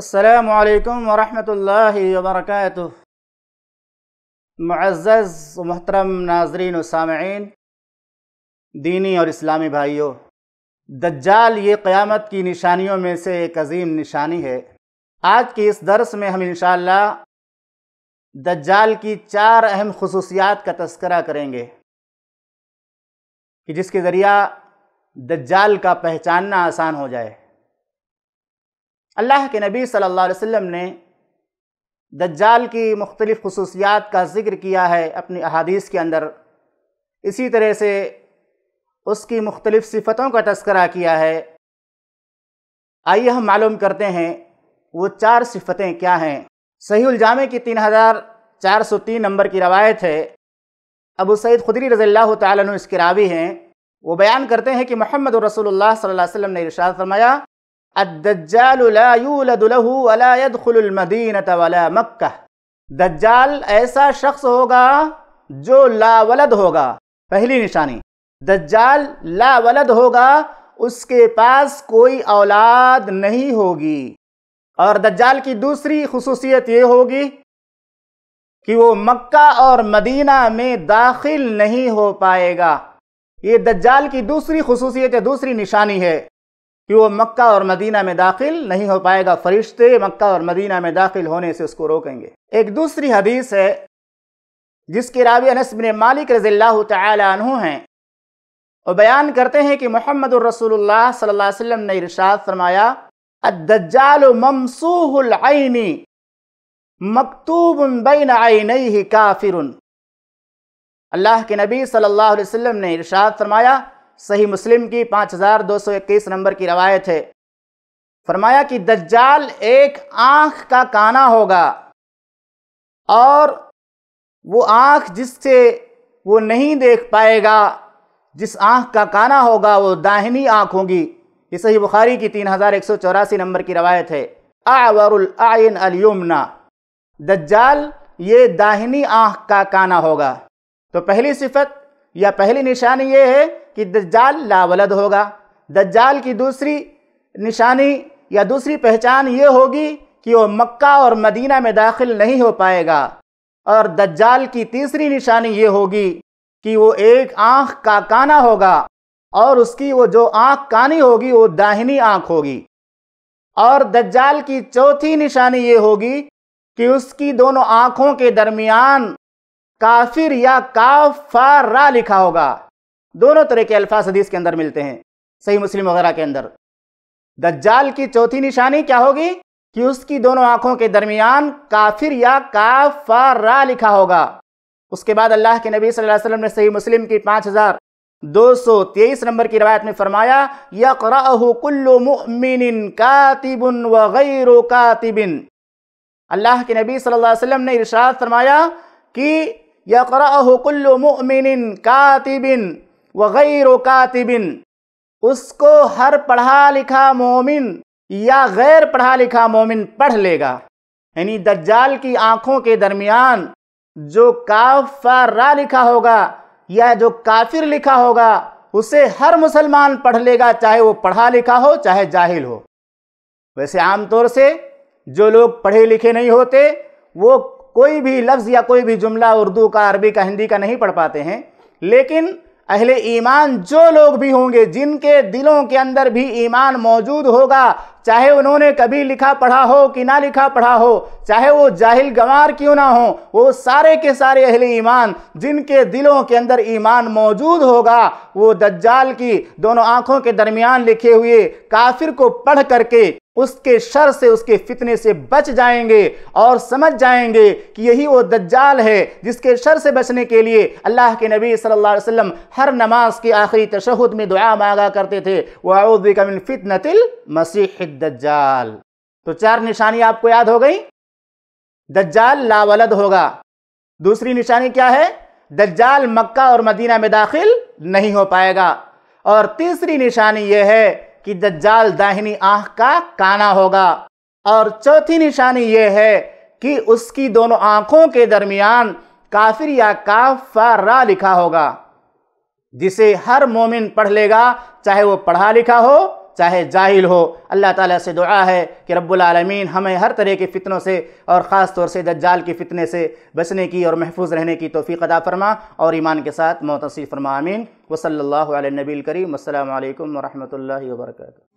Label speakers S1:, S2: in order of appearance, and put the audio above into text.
S1: असलकम वरहि वरक मज़ज़ महतरम नाजरीन सामीन दीनी और इस्लामी भाइयों दज्जाल ये क़यामत की निशानियों में से एक अजीम निशानी है आज के इस दर्स में हम इन दज्जाल की चार अहम खसूसियात का तस्करा करेंगे कि जिसके ज़रिया दज्जाल का पहचानना आसान हो जाए अल्लाह के नबी सल्लल्लाहु अलैहि वसल्लम ने दज्जाल की मुख्तलिफ़ खसूसियात का ज़िक्र किया है अपनी अहादीस के अंदर इसी तरह से उसकी मुख्तलिफ़ सिफतों का तस्करा किया है आइए हम मालूम करते हैं वो चार सिफतें क्या हैं सही जामे की तीन हज़ार चार सौ तीन नंबर की रवायत है अबू सईद खुदरी रज़ील्ला तु इसके रावी हैं वो बयान करते हैं कि मोहम्मद रसूलुल्लाह सल्लल्लाहु अलैहि वसल्लम ने इरशाद फरमाया मक्का दज्जाल ऐसा शख्स होगा जो लावलद होगा पहली निशानी दज्जाल लावलद होगा उसके पास कोई औलाद नहीं होगी और दज्जाल की दूसरी खसूसियत ये होगी कि वो मक्का और मदीना में दाखिल नहीं हो पाएगा ये दज्जाल की दूसरी खसूसियत है दूसरी निशानी है कि वो मक्का और मदीना में दाखिल नहीं हो पाएगा फरिश्ते मक्का और मदीना में दाखिल होने से उसको रोकेंगे एक दूसरी हदीस है जिसके रावी अनस बिन मालिक रजील्ला तु हैं और बयान करते हैं कि मोहम्मद रसूलुल्लाह सल्लल्लाहु अलैहि वसल्लम ने इरशाद फरमाया अद्दज्जाल ममसूहुल आइनी मकतूब बैन आइनैहि काफिरुन अल्लाह के नबी सल्लल्लाहु अलैहि वसल्लम ने इरशाद फरमाया सही मुस्लिम की 5221 नंबर की रवायत है फरमाया कि दज्जाल एक आँख का काना होगा और वो आँख जिससे वो नहीं देख पाएगा जिस आँख का काना होगा वो दाहिनी आँख होगी ये सही बुखारी की तीन हज़ार एक सौ चौरासी नंबर की रवायत है आवरआन अलयुमना दज्जाल ये दाहिनी आँख का काना होगा तो पहली सिफत या पहली निशानी ये है कि दज्जाल लावलद होगा दज्जाल की दूसरी निशानी या दूसरी पहचान ये होगी कि वो मक्का और मदीना में दाखिल नहीं हो पाएगा और दज्जाल की तीसरी निशानी ये होगी कि वो एक आँख का काना होगा और उसकी वो जो आँख कानी होगी वो दाहिनी आँख होगी और दज्जाल की चौथी निशानी ये होगी कि उसकी दोनों आँखों के दरमियान काफिर या काफारा लिखा होगा दोनों तरह के अल्फाज हदीस के अंदर मिलते हैं सही मुस्लिम वगैरह के अंदर दज्जाल की चौथी निशानी क्या होगी कि उसकी दोनों आंखों के दरमियान काफिर या काफारा लिखा होगा उसके बाद अल्लाह के नबी सल्लल्लाहु अलैहि वसल्लम ने सही मुस्लिम की पांच हज़ार दो सौ तेईस नंबर की रवायत में फरमाया यकरामिन अल्लाह के नबी सल्लल्लाहु अलैहि वसल्लम ने इरशाद फरमाया कि यकरामिन कातिबिन वगैर कातिबिन उसको हर पढ़ा लिखा मोमिन या गैर पढ़ा लिखा मोमिन पढ़ लेगा यानी दज्जाल की आंखों के दरमियान जो काफरा लिखा होगा या जो काफिर लिखा होगा उसे हर मुसलमान पढ़ लेगा चाहे वो पढ़ा लिखा हो चाहे जाहिल हो वैसे आमतौर से जो लोग पढ़े लिखे नहीं होते वो कोई भी लफ्ज़ या कोई भी जुमला उर्दू का अरबी का हिंदी का नहीं पढ़ पाते हैं लेकिन अहले ईमान जो लोग भी होंगे जिनके दिलों के अंदर भी ईमान मौजूद होगा चाहे उन्होंने कभी लिखा पढ़ा हो कि ना लिखा पढ़ा हो चाहे वो जाहिल गंवार क्यों ना हो वो सारे के सारे अहले ईमान जिनके दिलों के अंदर ईमान मौजूद होगा वो दज्जाल की दोनों आँखों के दरमियान लिखे हुए काफिर को पढ़ करके उसके शर से उसके फितने से बच जाएंगे और समझ जाएंगे कि यही वो दज्जाल है जिसके शर से बचने के लिए अल्लाह के नबी सल्लल्लाहु अलैहि वसल्लम हर नमाज के आखिरी तशहद में दुआ मांगा करते थे वाउदिकमिन फितनतिल मसीह दज्जाल तो चार निशानी आपको याद हो गई दज्जाल लावलद होगा दूसरी निशानी क्या है दज्जाल मक्का और मदीना में दाखिल नहीं हो पाएगा और तीसरी निशानी यह है कि दज्जाल दाहिनी आंख का काना होगा और चौथी निशानी यह है कि उसकी दोनों आंखों के दरमियान काफिर या काफारा लिखा होगा जिसे हर मोमिन पढ़ लेगा चाहे वो पढ़ा लिखा हो चाहे जाहिल हो अल्लाह ताला से दुआ है कि रब्बुलमीन हमें हर तरह के फ़ितनों से और ख़ास तौर से दज्जाल के फ़ितने से बचने की और महफूज रहने की तोफ़ी अदा फरमा और ईमान के साथ मोतसर फरमा आमीन वसल्ला नबील करीम असल वरहमल वर्का